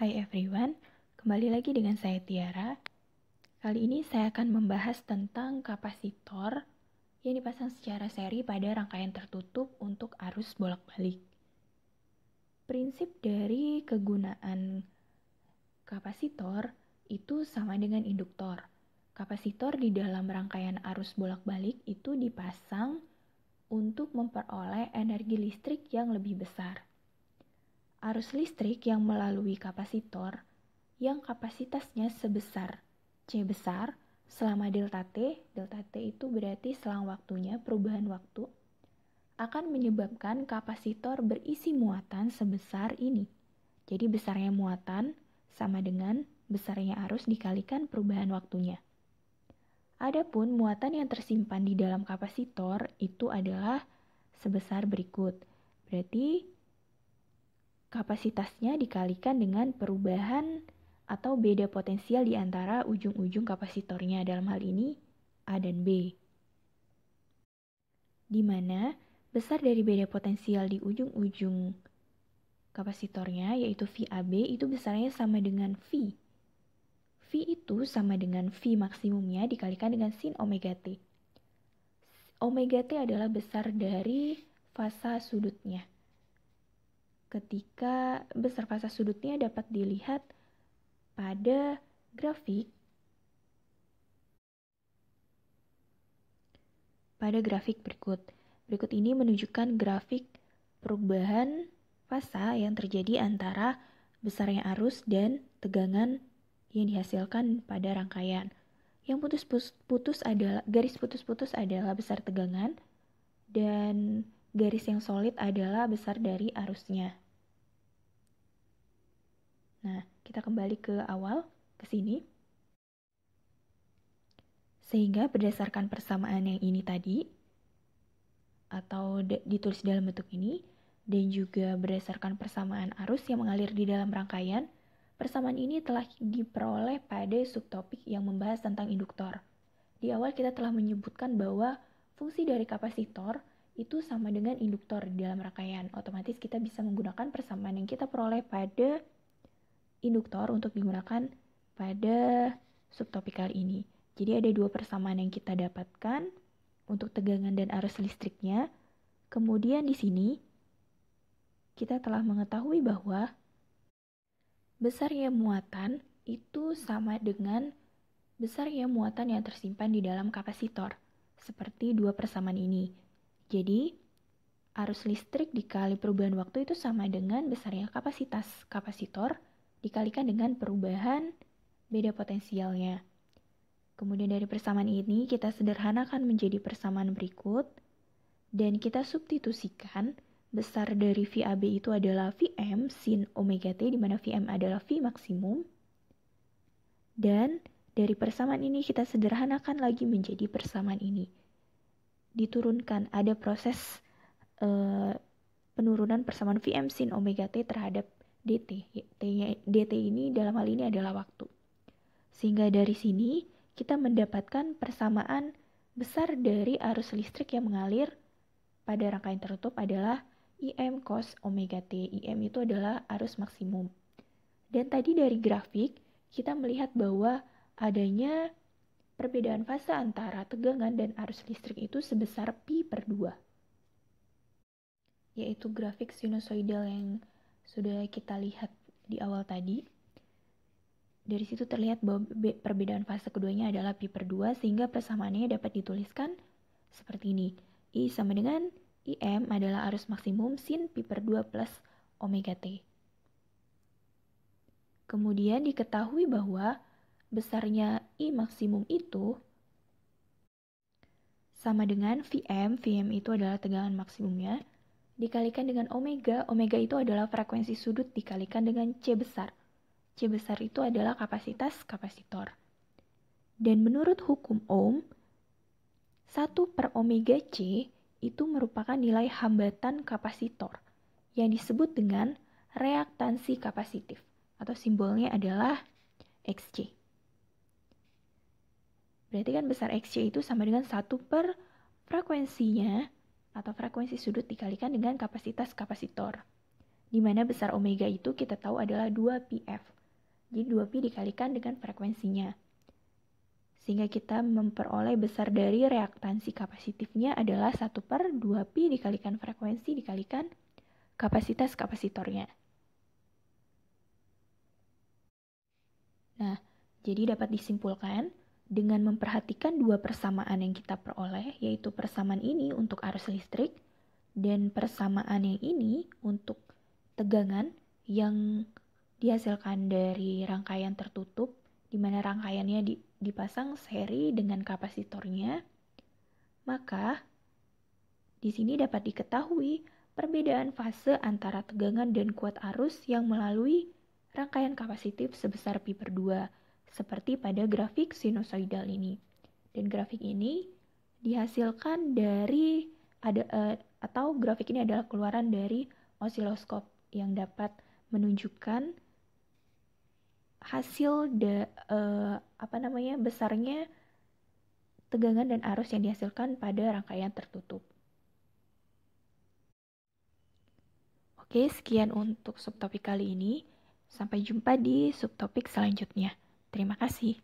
Hai everyone, kembali lagi dengan saya Tiara. Kali ini saya akan membahas tentang kapasitor yang dipasang secara seri pada rangkaian tertutup untuk arus bolak-balik. Prinsip dari kegunaan kapasitor itu sama dengan induktor. Kapasitor di dalam rangkaian arus bolak-balik itu dipasang untuk memperoleh energi listrik yang lebih besar arus listrik yang melalui kapasitor yang kapasitasnya sebesar C besar selama delta T, delta T itu berarti selang waktunya, perubahan waktu, akan menyebabkan kapasitor berisi muatan sebesar ini. Jadi besarnya muatan sama dengan besarnya arus dikalikan perubahan waktunya. Adapun muatan yang tersimpan di dalam kapasitor itu adalah sebesar berikut. Berarti kapasitasnya dikalikan dengan perubahan atau beda potensial di antara ujung-ujung kapasitornya dalam hal ini A dan B. Di mana besar dari beda potensial di ujung-ujung kapasitornya yaitu VAB itu besarnya sama dengan V. V itu sama dengan V maksimumnya dikalikan dengan sin omega T. Omega T adalah besar dari fasa sudutnya ketika besar fasa sudutnya dapat dilihat pada grafik pada grafik berikut. Berikut ini menunjukkan grafik perubahan fasa yang terjadi antara besarnya arus dan tegangan yang dihasilkan pada rangkaian. Yang putus-putus adalah garis putus-putus adalah besar tegangan dan Garis yang solid adalah besar dari arusnya. Nah, kita kembali ke awal, ke sini. Sehingga berdasarkan persamaan yang ini tadi, atau ditulis dalam bentuk ini, dan juga berdasarkan persamaan arus yang mengalir di dalam rangkaian, persamaan ini telah diperoleh pada subtopik yang membahas tentang induktor. Di awal kita telah menyebutkan bahwa fungsi dari kapasitor itu sama dengan induktor di dalam rangkaian. Otomatis kita bisa menggunakan persamaan yang kita peroleh pada induktor untuk digunakan pada subtopik kali ini. Jadi ada dua persamaan yang kita dapatkan untuk tegangan dan arus listriknya. Kemudian di sini kita telah mengetahui bahwa besarnya muatan itu sama dengan besarnya muatan yang tersimpan di dalam kapasitor, seperti dua persamaan ini. Jadi, arus listrik dikali perubahan waktu itu sama dengan besarnya kapasitas kapasitor dikalikan dengan perubahan beda potensialnya. Kemudian dari persamaan ini kita sederhanakan menjadi persamaan berikut dan kita substitusikan besar dari VAB itu adalah VM sin omega t di mana VM adalah V maksimum. Dan dari persamaan ini kita sederhanakan lagi menjadi persamaan ini diturunkan ada proses uh, penurunan persamaan VM sin omega t terhadap dt. dt ini dalam hal ini adalah waktu. Sehingga dari sini kita mendapatkan persamaan besar dari arus listrik yang mengalir pada rangkaian tertutup adalah IM cos omega t. IM itu adalah arus maksimum. Dan tadi dari grafik kita melihat bahwa adanya perbedaan fase antara tegangan dan arus listrik itu sebesar pi per 2. Yaitu grafik sinusoidal yang sudah kita lihat di awal tadi. Dari situ terlihat bahwa perbedaan fase keduanya adalah pi per 2 sehingga persamaannya dapat dituliskan seperti ini. I sama dengan IM adalah arus maksimum sin pi per 2 plus omega t. Kemudian diketahui bahwa besarnya I maksimum itu sama dengan Vm, Vm itu adalah tegangan maksimumnya, dikalikan dengan omega, omega itu adalah frekuensi sudut dikalikan dengan C besar. C besar itu adalah kapasitas kapasitor. Dan menurut hukum Ohm, 1 per omega C itu merupakan nilai hambatan kapasitor yang disebut dengan reaktansi kapasitif atau simbolnya adalah XC. Berarti kan besar XC itu sama dengan 1 per frekuensinya atau frekuensi sudut dikalikan dengan kapasitas kapasitor. Di mana besar omega itu kita tahu adalah 2pf. Jadi 2p dikalikan dengan frekuensinya. Sehingga kita memperoleh besar dari reaktansi kapasitifnya adalah 1 per 2p dikalikan frekuensi dikalikan kapasitas kapasitornya. Nah, jadi dapat disimpulkan dengan memperhatikan dua persamaan yang kita peroleh, yaitu persamaan ini untuk arus listrik dan persamaan yang ini untuk tegangan yang dihasilkan dari rangkaian tertutup, di mana rangkaiannya dipasang seri dengan kapasitornya, maka di sini dapat diketahui perbedaan fase antara tegangan dan kuat arus yang melalui rangkaian kapasitif sebesar pi per 2 seperti pada grafik sinusoidal ini. Dan grafik ini dihasilkan dari ada eh, atau grafik ini adalah keluaran dari osiloskop yang dapat menunjukkan hasil de uh, apa namanya besarnya tegangan dan arus yang dihasilkan pada rangkaian tertutup. Oke, sekian untuk subtopik kali ini. Sampai jumpa di subtopik selanjutnya. Terima kasih.